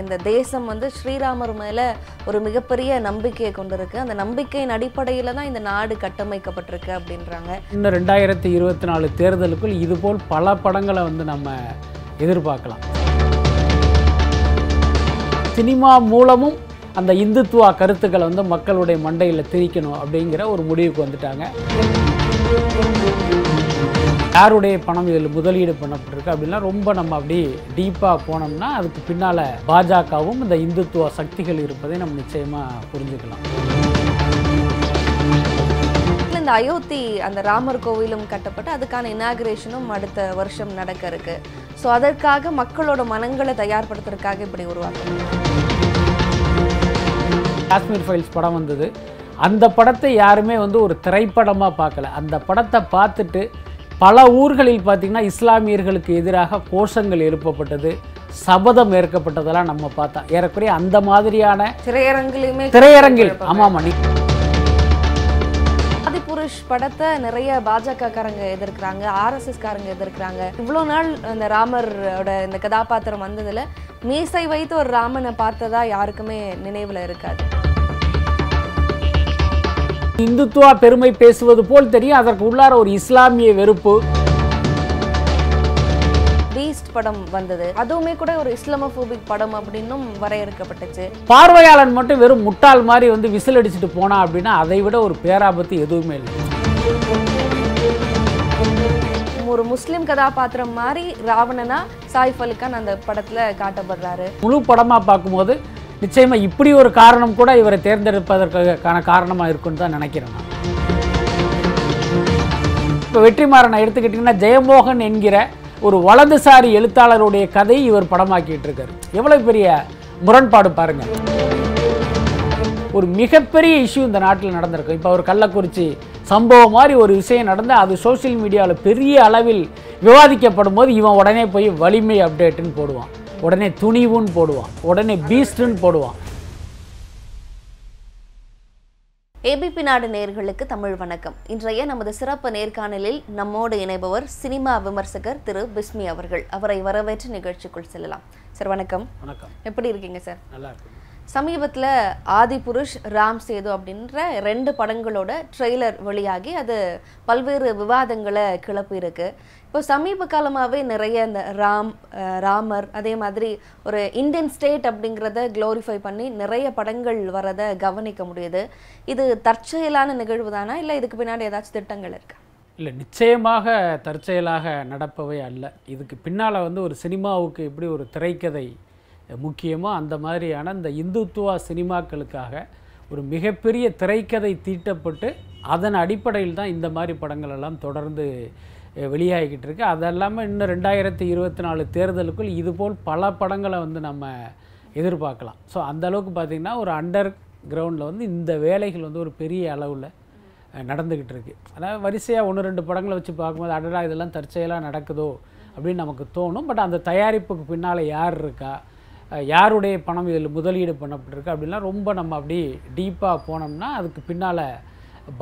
இருக்குது இந்த தேசம் வந்து ஸ்ரீராமர் மேலே ஒரு மிகப்பெரிய நம்பிக்கையை கொண்டிருக்கு அந்த நம்பிக்கையின் அடிப்படையில் தான் இந்த நாடு கட்டமைக்கப்பட்டிருக்கு அப்படின்றாங்க இன்னும் ரெண்டாயிரத்தி இருபத்தி நாலு தேர்தலுக்குள் இதுபோல் பல படங்களை வந்து நம்ம எதிர்பார்க்கலாம் சினிமா மூலமும் அந்த இந்துத்துவா கருத்துக்களை வந்து மக்களுடைய மண்டையில் திரிக்கணும் அப்படிங்கிற ஒரு முடிவுக்கு வந்துட்டாங்க யாருடைய பணம் இதில் முதலீடு பண்ணப்பட்டிருக்கு அப்படின்னா ரொம்ப நம்ம அப்படி டீப்பாக போனோம்னா அதுக்கு பின்னால் பாஜகவும் இந்த இந்துத்துவ சக்திகள் இருப்பதை நம்ம நிச்சயமாக புரிஞ்சுக்கலாம் இந்த அயோத்தி அந்த ராமர் கோவிலும் கட்டப்பட்டு அதுக்கான இனாகிரேஷனும் அடுத்த வருஷம் நடக்க இருக்கு ஸோ அதற்காக மக்களோட மனங்களை தயார்படுத்துறதுக்காக இப்படி உருவாக்கணும் காஷ்மீர் ஃபைல்ஸ் படம் வந்தது அந்த படத்தை யாருமே வந்து ஒரு திரைப்படமாக பார்க்கல அந்த படத்தை பார்த்துட்டு பல ஊர்களில் பார்த்திங்கன்னா இஸ்லாமியர்களுக்கு எதிராக கோஷங்கள் எழுப்பப்பட்டது சபதம் ஏற்கப்பட்டதெல்லாம் நம்ம பார்த்தோம் ஏறக்குறைய அந்த மாதிரியான திரையரங்கிலுமே திரையரங்கில் ஆமாம் மணி புருஷ் படத்தை நிறைய பாஜகக்காரங்க எதிர்க்கிறாங்க ஆர்எஸ்எஸ் காரங்க எதிர்க்கிறாங்க இவ்வளோ நாள் அந்த ராமரோட இந்த கதாபாத்திரம் வந்ததில் மீசை வைத்து ஒரு ராமனை பார்த்ததா யாருக்குமே நினைவில் இருக்காது இந்துத்துவா பெருமை பேசுவது போல் தெரியும் அதற்கு உள்ளார ஒரு இஸ்லாமிய வெறுப்பு பீஸ்ட் படம் வந்தது அதுவுமே கூட ஒரு இஸ்லாமோபிக் படம் அப்படின்னும் வரையறுக்கப்பட்டுச்சு பார்வையாளன் மட்டும் வெறும் முட்டாள் மாதிரி வந்து விசில் அடிச்சுட்டு போனா அப்படின்னா அதை விட ஒரு பேராபத்து எதுவுமே இல்லை ஒரு முஸ்லீம் கதாபாத்திரம் மாதிரி ராவணனா சாய்ஃப் அலி அந்த படத்துல காட்டப்படுறாரு முழு படமா பார்க்கும்போது நிச்சயமாக இப்படி ஒரு காரணம் கூட இவரை தேர்ந்தெடுப்பதற்கான காரணமாக இருக்குன்னு தான் நினைக்கிறேன் நான் இப்போ வெற்றிமாறனை எடுத்துக்கிட்டிங்கன்னா ஜெயமோகன் என்கிற ஒரு வலதுசாரி எழுத்தாளருடைய கதையை இவர் படமாக்கிட்டு இருக்காரு எவ்வளோ பெரிய முரண்பாடு பாருங்கள் ஒரு மிகப்பெரிய இஷ்யூ இந்த நாட்டில் நடந்திருக்கு இப்போ ஒரு கள்ளக்குறிச்சி சம்பவம் மாதிரி ஒரு விஷயம் நடந்து அது சோசியல் மீடியாவில் பெரிய அளவில் விவாதிக்கப்படும் போது இவன் உடனே போய் வலிமை அப்டேட்டுன்னு போடுவான் உடனே துணிவுன்னு போடுவான் உடனே பீஸ்டுன்னு போடுவான் ஏபிபி நாடு நேர்களுக்கு தமிழ் வணக்கம் இன்றைய நமது சிறப்பு நேர்காணலில் நம்மோடு இணைபவர் சினிமா விமர்சகர் திரு பிஸ்மி அவர்கள் அவரை வரவேற்று நிகழ்ச்சிக்குள் செல்லலாம் சார் வணக்கம் வணக்கம் எப்படி இருக்கீங்க சார் நல்லா இருக்கு சமீபத்தில் ஆதிபுருஷ் ராம் சேது அப்படின்ற ரெண்டு படங்களோட ட்ரெய்லர் வெளியாகி அது பல்வேறு விவாதங்களை கிளப்பியிருக்கு இப்போ சமீப காலமாகவே நிறைய இந்த ராம் ராமர் அதே மாதிரி ஒரு இந்தியன் ஸ்டேட் அப்படிங்கிறத க்ளோரிஃபை பண்ணி நிறைய படங்கள் வரதை கவனிக்க முடியுது இது தற்செயலான நிகழ்வு தானா இல்லை இதுக்கு பின்னாடி ஏதாச்சும் திட்டங்கள் இருக்கா இல்லை நிச்சயமாக தற்செயலாக நடப்பவை அல்ல இதுக்கு பின்னால் வந்து ஒரு சினிமாவுக்கு இப்படி ஒரு திரைக்கதை முக்கியமாக அந்த மாதிரியான இந்த இந்துத்துவா சினிமாக்களுக்காக ஒரு மிகப்பெரிய திரைக்கதை தீட்டப்பட்டு அதன் அடிப்படையில் தான் இந்த மாதிரி படங்கள் எல்லாம் தொடர்ந்து வெளியாகிக்கிட்டு இருக்குது அது இல்லாமல் இன்னும் ரெண்டாயிரத்தி இருபத்தி நாலு தேர்தலுக்குள் இதுபோல் பல படங்களை வந்து நம்ம எதிர்பார்க்கலாம் ஸோ அந்தளவுக்கு பார்த்திங்கன்னா ஒரு அண்டர் கிரவுண்டில் வந்து இந்த வேலைகள் வந்து ஒரு பெரிய அளவில் நடந்துக்கிட்டு இருக்குது அதாவது வரிசையாக ஒன்று ரெண்டு படங்களை வச்சு பார்க்கும்போது அடடா இதெல்லாம் தற்செயலாக நடக்குதோ அப்படின்னு நமக்கு தோணும் பட் அந்த தயாரிப்புக்கு பின்னால் யார் இருக்கா யாருடைய பணம் இதில் முதலீடு பண்ணப்பட்டிருக்கு அப்படின்லாம் ரொம்ப நம்ம அப்படி டீப்பாக போனோம்னா அதுக்கு பின்னால்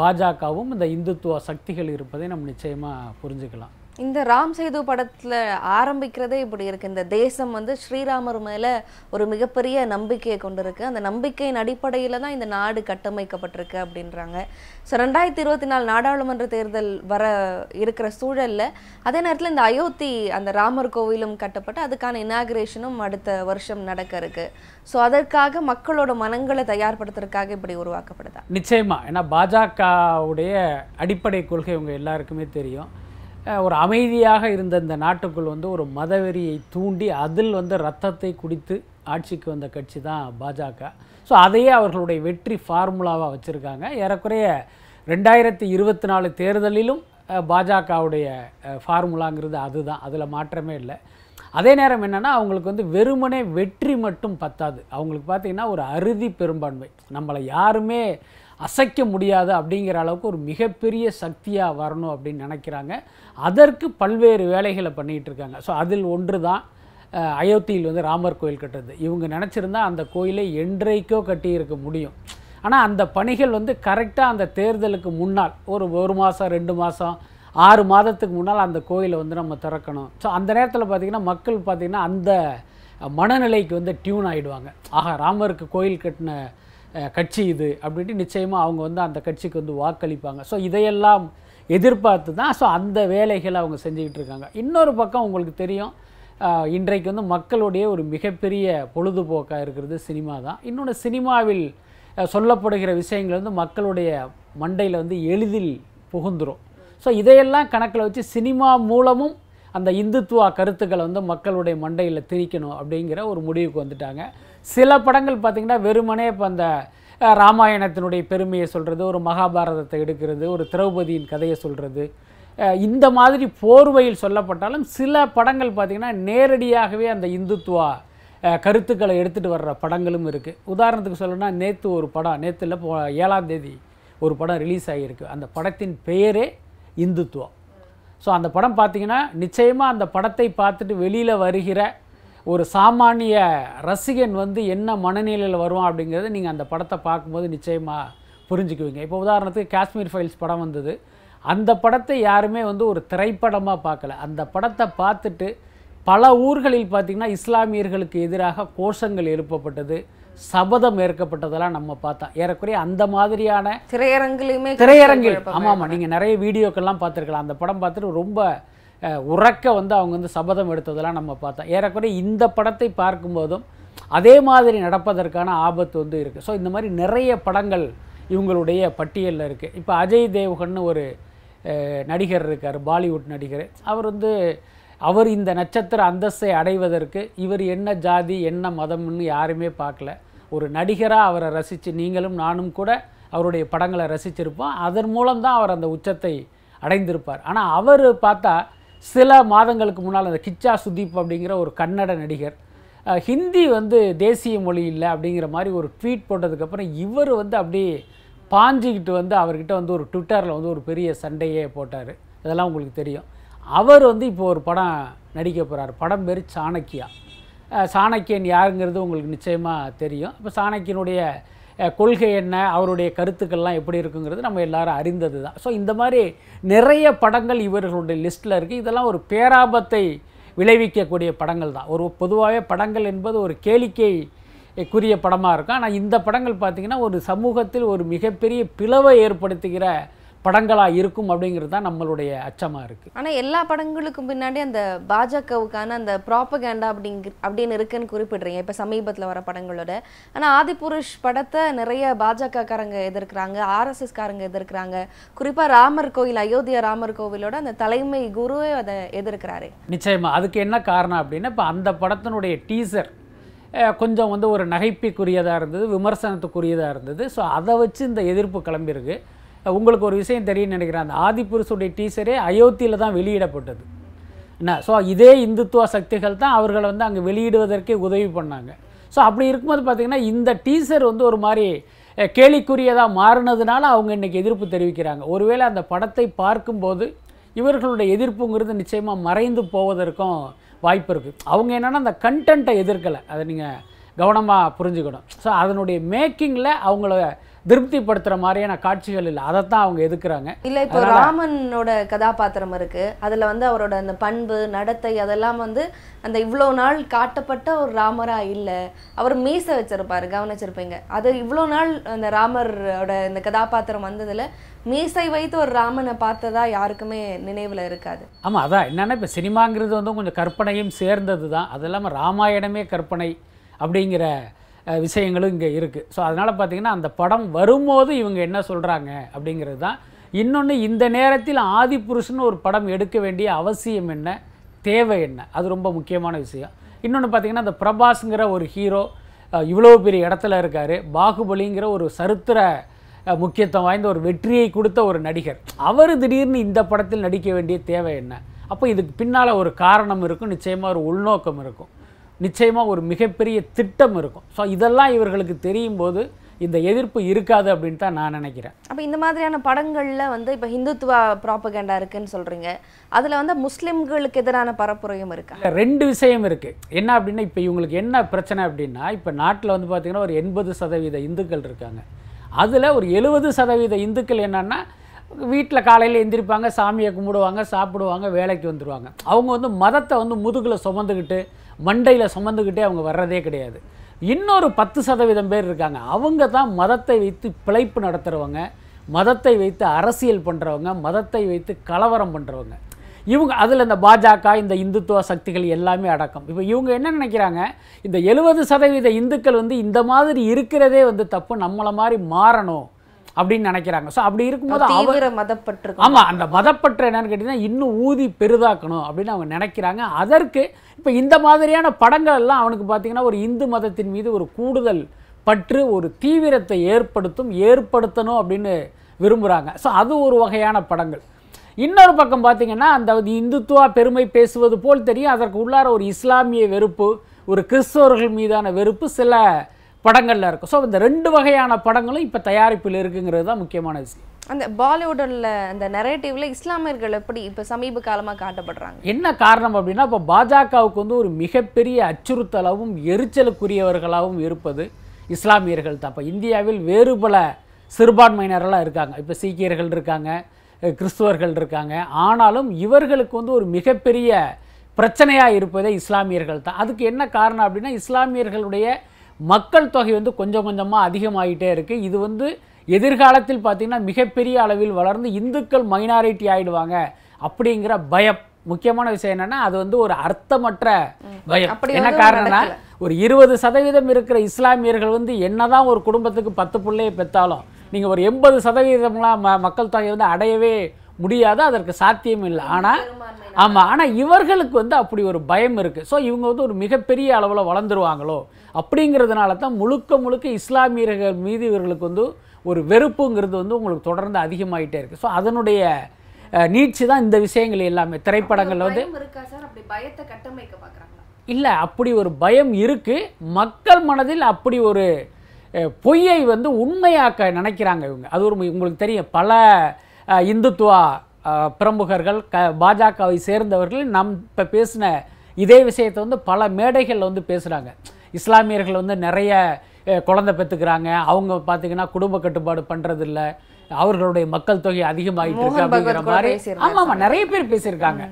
பாஜகவும் இந்த இந்துத்துவ சக்திகள் இருப்பதை நம்ம நிச்சயமாக புரிஞ்சுக்கலாம் இந்த ராம் சேது படத்தில் ஆரம்பிக்கிறதே இப்படி இருக்குது இந்த தேசம் வந்து ஸ்ரீராமர் மேலே ஒரு மிகப்பெரிய நம்பிக்கையை கொண்டிருக்கு அந்த நம்பிக்கையின் அடிப்படையில் தான் இந்த நாடு கட்டமைக்கப்பட்டிருக்கு அப்படின்றாங்க ஸோ ரெண்டாயிரத்தி இருபத்தி நாலு நாடாளுமன்ற தேர்தல் வர இருக்கிற சூழலில் அதே நேரத்தில் இந்த அயோத்தி அந்த ராமர் கோவிலும் கட்டப்பட்டு அதுக்கான இனாகிரேஷனும் அடுத்த வருஷம் நடக்க இருக்கு ஸோ அதற்காக மக்களோட மனங்களை தயார்படுத்துறதுக்காக இப்படி உருவாக்கப்படுதா நிச்சயமாக ஏன்னா பாஜகவுடைய அடிப்படை கொள்கை உங்க எல்லாருக்குமே தெரியும் ஒரு அமைதியாக இருந்த இந்த நாட்டுக்குள் வந்து ஒரு மதவெறியை தூண்டி அதில் வந்து ரத்தத்தை குடித்து ஆட்சிக்கு வந்த கட்சி தான் பாஜக ஸோ அதையே அவர்களுடைய வெற்றி ஃபார்முலாவாக வச்சுருக்காங்க ஏறக்குறைய ரெண்டாயிரத்தி இருபத்தி நாலு தேர்தலிலும் பாஜகவுடைய ஃபார்முலாங்கிறது அதுதான் அதில் மாற்றமே இல்லை அதே நேரம் என்னென்னா அவங்களுக்கு வந்து வெறுமனே வெற்றி மட்டும் பத்தாது அவங்களுக்கு பார்த்திங்கன்னா ஒரு அறுதி பெரும்பான்மை நம்மளை யாருமே அசைக்க முடியாது அப்படிங்கிற அளவுக்கு ஒரு மிகப்பெரிய சக்தியாக வரணும் அப்படின்னு நினைக்கிறாங்க அதற்கு பல்வேறு வேலைகளை பண்ணிகிட்டு இருக்காங்க ஸோ அதில் ஒன்று தான் அயோத்தியில் வந்து ராமர் கோயில் கட்டுறது இவங்க நினச்சிருந்தா அந்த கோயிலை என்றைக்கோ கட்டியிருக்க முடியும் ஆனால் அந்த பணிகள் வந்து கரெக்டாக அந்த தேர்தலுக்கு முன்னால் ஒரு ஒரு மாதம் ரெண்டு மாதம் ஆறு மாதத்துக்கு முன்னால் அந்த கோயிலை வந்து நம்ம திறக்கணும் ஸோ அந்த நேரத்தில் பார்த்திங்கன்னா மக்கள் பார்த்திங்கன்னா அந்த மனநிலைக்கு வந்து டியூன் ஆகிடுவாங்க ஆக ராமருக்கு கோயில் கட்டின கட்சி இது அப்படின்ட்டு நிச்சயமாக அவங்க வந்து அந்த கட்சிக்கு வந்து வாக்களிப்பாங்க ஸோ இதையெல்லாம் எதிர்பார்த்து தான் ஸோ அந்த வேலைகளை அவங்க செஞ்சுக்கிட்டு இருக்காங்க இன்னொரு பக்கம் உங்களுக்கு தெரியும் இன்றைக்கு வந்து மக்களுடைய ஒரு மிகப்பெரிய பொழுதுபோக்காக இருக்கிறது சினிமா தான் இன்னொன்று சினிமாவில் சொல்லப்படுகிற விஷயங்கள் வந்து மக்களுடைய மண்டையில் வந்து எளிதில் புகுந்துடும் ஸோ இதையெல்லாம் கணக்கில் வச்சு சினிமா மூலமும் அந்த இந்துத்துவா கருத்துக்களை வந்து மக்களுடைய மண்டையில் திணிக்கணும் அப்படிங்கிற ஒரு முடிவுக்கு வந்துட்டாங்க சில படங்கள் பார்த்திங்கன்னா வெறுமனே இப்போ அந்த ராமாயணத்தினுடைய பெருமையை சொல்கிறது ஒரு மகாபாரதத்தை எடுக்கிறது ஒரு திரௌபதியின் கதையை சொல்கிறது இந்த மாதிரி போர்வையில் சொல்லப்பட்டாலும் சில படங்கள் பார்த்திங்கன்னா நேரடியாகவே அந்த இந்துத்துவா கருத்துக்களை எடுத்துகிட்டு வர்ற படங்களும் இருக்குது உதாரணத்துக்கு சொல்லணும்னா நேற்று ஒரு படம் நேற்றுல போ ஏழாம் தேதி ஒரு படம் ரிலீஸ் ஆகியிருக்கு அந்த படத்தின் பெயரே இந்துத்துவம் ஸோ அந்த படம் பார்த்திங்கன்னா நிச்சயமாக அந்த படத்தை பார்த்துட்டு வெளியில் வருகிற ஒரு சாமானிய ரசிகன் வந்து என்ன மனநிலையில் வருவான் அப்படிங்கிறத நீங்கள் அந்த படத்தை பார்க்கும்போது நிச்சயமாக புரிஞ்சுக்குவீங்க இப்போ உதாரணத்துக்கு காஷ்மீர் ஃபைல்ஸ் படம் வந்தது அந்த படத்தை யாருமே வந்து ஒரு திரைப்படமாக பார்க்கல அந்த படத்தை பார்த்துட்டு பல ஊர்களில் பார்த்திங்கன்னா இஸ்லாமியர்களுக்கு எதிராக கோஷங்கள் எழுப்பப்பட்டது சபதம் ஏற்கப்பட்டதெல்லாம் நம்ம பார்த்தோம் ஏறக்குறைய அந்த மாதிரியான திரையரங்குலையுமே திரையரங்கில் ஆமாம் ஆமாம் நீங்கள் நிறைய வீடியோக்கள்லாம் பார்த்துருக்கலாம் அந்த படம் பார்த்துட்டு ரொம்ப உறக்க வந்து அவங்க வந்து சபதம் எடுத்ததெல்லாம் நம்ம பார்த்தோம் ஏறக்குறைய இந்த படத்தை பார்க்கும்போதும் அதே மாதிரி நடப்பதற்கான ஆபத்து வந்து இருக்குது ஸோ இந்த மாதிரி நிறைய படங்கள் இவங்களுடைய பட்டியலில் இருக்குது இப்போ அஜய் தேவ்கன்னு ஒரு நடிகர் இருக்கார் பாலிவுட் நடிகர் அவர் வந்து அவர் இந்த நட்சத்திர அந்தஸ்தை அடைவதற்கு இவர் என்ன ஜாதி என்ன மதம்னு யாருமே பார்க்கல ஒரு நடிகராக அவரை ரசித்து நீங்களும் நானும் கூட அவருடைய படங்களை ரசிச்சிருப்போம் அதன் மூலம் தான் அவர் அந்த உச்சத்தை அடைந்திருப்பார் ஆனால் அவர் பார்த்தா சில மாதங்களுக்கு முன்னால் அந்த கிச்சா சுதீப் அப்படிங்கிற ஒரு கன்னட நடிகர் ஹிந்தி வந்து தேசிய மொழி இல்லை அப்படிங்கிற மாதிரி ஒரு ட்வீட் போட்டதுக்கப்புறம் இவர் வந்து அப்படியே பாஞ்சிக்கிட்டு வந்து அவர்கிட்ட வந்து ஒரு ட்விட்டரில் வந்து ஒரு பெரிய சண்டையே போட்டார் இதெல்லாம் உங்களுக்கு தெரியும் அவர் வந்து இப்போ ஒரு படம் நடிக்க போகிறார் படம் பேர் சாணக்கியா சாணக்கியன் யாருங்கிறது உங்களுக்கு நிச்சயமாக தெரியும் இப்போ சாணக்கியனுடைய கொள்கை என்ன அவருடைய கருத்துக்கள்லாம் எப்படி இருக்குங்கிறது நம்ம எல்லாரும் அறிந்தது தான் ஸோ இந்த மாதிரி நிறைய படங்கள் இவர்களுடைய லிஸ்ட்டில் இருக்குது இதெல்லாம் ஒரு பேராபத்தை விளைவிக்கக்கூடிய படங்கள் தான் ஒரு பொதுவாகவே படங்கள் என்பது ஒரு கேளிக்கை குரிய படமாக இருக்கும் ஆனால் இந்த படங்கள் பார்த்திங்கன்னா ஒரு சமூகத்தில் ஒரு மிகப்பெரிய பிளவை ஏற்படுத்துகிற படங்களாக இருக்கும் அப்படிங்கிறது தான் நம்மளுடைய அச்சமாக இருக்குது ஆனால் எல்லா படங்களுக்கும் பின்னாடி அந்த பாஜகவுக்கான அந்த ப்ராப்பகேண்டா அப்படிங்க அப்படின்னு இருக்குன்னு குறிப்பிடுறீங்க இப்போ சமீபத்தில் வர படங்களோட ஆனால் ஆதிபுருஷ் படத்தை நிறைய பாஜகக்காரங்க எதிர்க்கிறாங்க ஆர்எஸ்எஸ்காரங்க எதிர்க்கிறாங்க குறிப்பாக ராமர் கோயில் அயோத்தியா ராமர் கோவிலோட அந்த தலைமை குருவே அதை எதிர்க்கிறாரு நிச்சயமாக அதுக்கு என்ன காரணம் அப்படின்னா இப்போ அந்த படத்தினுடைய டீசர் கொஞ்சம் வந்து ஒரு நகைப்பிற்குரியதாக இருந்தது விமர்சனத்துக்குரியதாக இருந்தது ஸோ அதை வச்சு இந்த எதிர்ப்பு கிளம்பியிருக்கு உங்களுக்கு ஒரு விஷயம் தெரியும்னு நினைக்கிறேன் அந்த ஆதிபுருஷுடைய டீச்சரே அயோத்தியில் தான் வெளியிடப்பட்டது என்ன ஸோ இதே இந்துத்துவ சக்திகள் தான் அவர்களை வந்து அங்கே வெளியிடுவதற்கே உதவி பண்ணாங்க ஸோ அப்படி இருக்கும்போது பார்த்திங்கன்னா இந்த டீசர் வந்து ஒரு மாதிரி கேலிக்குரியதாக மாறினதுனால அவங்க இன்றைக்கி எதிர்ப்பு தெரிவிக்கிறாங்க ஒருவேளை அந்த படத்தை பார்க்கும்போது இவர்களுடைய எதிர்ப்புங்கிறது நிச்சயமாக மறைந்து போவதற்கும் வாய்ப்பு இருக்குது அவங்க என்னென்னா அந்த கண்டென்ட்டை எதிர்க்கலை அதை நீங்கள் கவனமாக புரிஞ்சுக்கணும் ஸோ அதனுடைய மேக்கிங்கில் அவங்கள திருப்திப்படுத்துகிற மாதிரியான காட்சிகள் இல்லை அதைத்தான் அவங்க எதுக்குறாங்க இல்லை இப்போ ராமனோட கதாபாத்திரம் இருக்குது அதில் வந்து அவரோட அந்த பண்பு நடத்தை அதெல்லாம் வந்து அந்த இவ்வளோ நாள் காட்டப்பட்ட ஒரு ராமராக இல்லை அவர் மீசை வச்சிருப்பாரு கவனிச்சிருப்பீங்க அது இவ்வளோ நாள் அந்த ராமரோட இந்த கதாபாத்திரம் வந்ததில் மீசை வைத்து ஒரு ராமனை பார்த்ததா யாருக்குமே நினைவில் இருக்காது ஆமாம் அதான் என்னன்னா இப்போ சினிமாங்கிறது வந்து கொஞ்சம் கற்பனையும் சேர்ந்தது தான் அது இல்லாமல் ராமாயணமே கற்பனை அப்படிங்கிற விஷயங்களும் இங்கே இருக்குது ஸோ அதனால் பார்த்திங்கன்னா அந்த படம் வரும்போது இவங்க என்ன சொல்கிறாங்க அப்படிங்கிறது தான் இன்னொன்று இந்த நேரத்தில் ஆதிபுருஷன் ஒரு படம் எடுக்க வேண்டிய அவசியம் என்ன தேவை என்ன அது ரொம்ப முக்கியமான விஷயம் இன்னொன்று பார்த்திங்கன்னா அந்த பிரபாஸ்ங்கிற ஒரு ஹீரோ இவ்வளோ பெரிய இடத்துல இருக்கார் பாகுபலிங்கிற ஒரு சரித்திர முக்கியத்துவம் வாய்ந்த ஒரு வெற்றியை கொடுத்த ஒரு நடிகர் அவர் திடீர்னு இந்த படத்தில் நடிக்க வேண்டிய தேவை என்ன அப்போ இதுக்கு பின்னால் ஒரு காரணம் இருக்கும் நிச்சயமாக ஒரு உள்நோக்கம் இருக்கும் நிச்சயமாக ஒரு மிகப்பெரிய திட்டம் இருக்கும் ஸோ இதெல்லாம் இவர்களுக்கு தெரியும் போது இந்த எதிர்ப்பு இருக்காது அப்படின்னு தான் நான் நினைக்கிறேன் அப்போ இந்த மாதிரியான படங்களில் வந்து இப்போ ஹிந்துத்துவ ப்ராப்பகேண்டா இருக்குன்னு சொல்கிறீங்க அதில் வந்து முஸ்லீம்களுக்கு எதிரான பரப்புரையும் இருக்கு ரெண்டு விஷயம் இருக்குது என்ன அப்படின்னா இப்போ இவங்களுக்கு என்ன பிரச்சனை அப்படின்னா இப்போ நாட்டில் வந்து பார்த்திங்கன்னா ஒரு எண்பது சதவீத இந்துக்கள் இருக்காங்க அதில் ஒரு எழுபது சதவீத இந்துக்கள் என்னென்னா வீட்டில் காலையில் எந்திரிப்பாங்க சாமியை கும்பிடுவாங்க சாப்பிடுவாங்க வேலைக்கு வந்துடுவாங்க அவங்க வந்து மதத்தை வந்து முதுகில் சுமந்துக்கிட்டு மண்டையில் சுமந்துக்கிட்டே அவங்க வர்றதே கிடையாது இன்னொரு பத்து சதவீதம் பேர் இருக்காங்க அவங்க தான் மதத்தை வைத்து பிழைப்பு நடத்துகிறவங்க மதத்தை வைத்து அரசியல் பண்ணுறவங்க மதத்தை வைத்து கலவரம் பண்ணுறவங்க இவங்க அதில் இந்த பாஜக இந்த இந்துத்துவ சக்திகள் எல்லாமே அடக்கம் இப்போ இவங்க என்ன நினைக்கிறாங்க இந்த எழுபது சதவீத இந்துக்கள் வந்து இந்த மாதிரி இருக்கிறதே வந்து தப்பு நம்மளை மாதிரி மாறணும் அப்படின்னு நினைக்கிறாங்க ஸோ அப்படி இருக்கும்போது அவர் மதப்பற்று ஆமாம் அந்த மதப்பற்று என்னன்னு கேட்டிங்கன்னா இன்னும் ஊதி பெரிதாக்கணும் அப்படின்னு அவங்க நினைக்கிறாங்க அதற்கு இப்போ இந்த மாதிரியான படங்கள் எல்லாம் அவனுக்கு பார்த்தீங்கன்னா ஒரு இந்து மதத்தின் மீது ஒரு கூடுதல் பற்று ஒரு தீவிரத்தை ஏற்படுத்தும் ஏற்படுத்தணும் அப்படின்னு விரும்புகிறாங்க ஸோ அது ஒரு வகையான படங்கள் இன்னொரு பக்கம் பார்த்தீங்கன்னா அந்த இந்துத்துவா பெருமை பேசுவது போல் தெரியும் அதற்கு உள்ளார ஒரு இஸ்லாமிய வெறுப்பு ஒரு கிறிஸ்தவர்கள் மீதான வெறுப்பு சில படங்களில் இருக்கும் ஸோ இந்த ரெண்டு வகையான படங்களும் இப்போ தயாரிப்பில் இருக்குங்கிறது தான் முக்கியமான விஷயம் அந்த பாலிவுட்டில் அந்த நெரேட்டிவில் இஸ்லாமியர்கள் எப்படி இப்போ சமீப காலமாக காட்டப்படுறாங்க என்ன காரணம் அப்படின்னா இப்போ பாஜகவுக்கு வந்து ஒரு மிகப்பெரிய அச்சுறுத்தலாகவும் எரிச்சலுக்குரியவர்களாகவும் இருப்பது இஸ்லாமியர்கள் தான் இப்போ இந்தியாவில் வேறு பல சிறுபான்மையினரெல்லாம் இருக்காங்க இப்போ சீக்கியர்கள் இருக்காங்க கிறிஸ்துவர்கள் இருக்காங்க ஆனாலும் இவர்களுக்கு வந்து ஒரு மிகப்பெரிய பிரச்சனையாக இருப்பதே இஸ்லாமியர்கள் தான் அதுக்கு என்ன காரணம் அப்படின்னா இஸ்லாமியர்களுடைய மக்கள் தொகை வந்து கொஞ்சம் கொஞ்சமாக அதிகமாகிட்டே இருக்குது இது வந்து எதிர்காலத்தில் பார்த்திங்கன்னா மிகப்பெரிய அளவில் வளர்ந்து இந்துக்கள் மைனாரிட்டி ஆகிடுவாங்க அப்படிங்கிற பயம் முக்கியமான விஷயம் என்னென்னா அது வந்து ஒரு அர்த்தமற்ற பயம் என்ன காரணம்னா ஒரு இருபது சதவீதம் இருக்கிற இஸ்லாமியர்கள் வந்து என்னதான் ஒரு குடும்பத்துக்கு பத்து பிள்ளையை பெற்றாலும் நீங்கள் ஒரு எண்பது சதவீதம்லாம் ம மக்கள் தொகை வந்து அடையவே முடியாது அதற்கு சாத்தியம் இல்லை ஆனால் ஆமாம் ஆனால் இவர்களுக்கு வந்து அப்படி ஒரு பயம் இருக்குது ஸோ இவங்க வந்து ஒரு மிகப்பெரிய அளவில் வளர்ந்துருவாங்களோ அப்படிங்கிறதுனால தான் முழுக்க முழுக்க இஸ்லாமியர்கள் மீது இவர்களுக்கு வந்து ஒரு வெறுப்புங்கிறது வந்து உங்களுக்கு தொடர்ந்து அதிகமாகிட்டே இருக்குது ஸோ அதனுடைய நீட்சி தான் இந்த விஷயங்கள் எல்லாமே திரைப்படங்கள் வந்து இல்லை அப்படி ஒரு பயம் இருக்குது மக்கள் மனதில் அப்படி ஒரு பொய்யை வந்து உண்மையாக்க நினைக்கிறாங்க இவங்க அது ஒரு உங்களுக்கு தெரியும் பல இந்துத்துவா பிரமுகர்கள் க பாஜகவை சேர்ந்தவர்கள் நம் இப்போ பேசின இதே விஷயத்தை வந்து பல மேடைகளில் வந்து பேசுகிறாங்க இஸ்லாமியர்கள் வந்து நிறைய குழந்தை பெற்றுக்கிறாங்க அவங்க பார்த்திங்கன்னா குடும்ப கட்டுப்பாடு பண்ணுறது இல்லை அவர்களுடைய மக்கள் தொகை அதிகமாகிட்டு இருக்கு அப்படிங்கிற மாதிரி ஆமாம் ஆமாம் நிறைய பேர் பேசியிருக்காங்க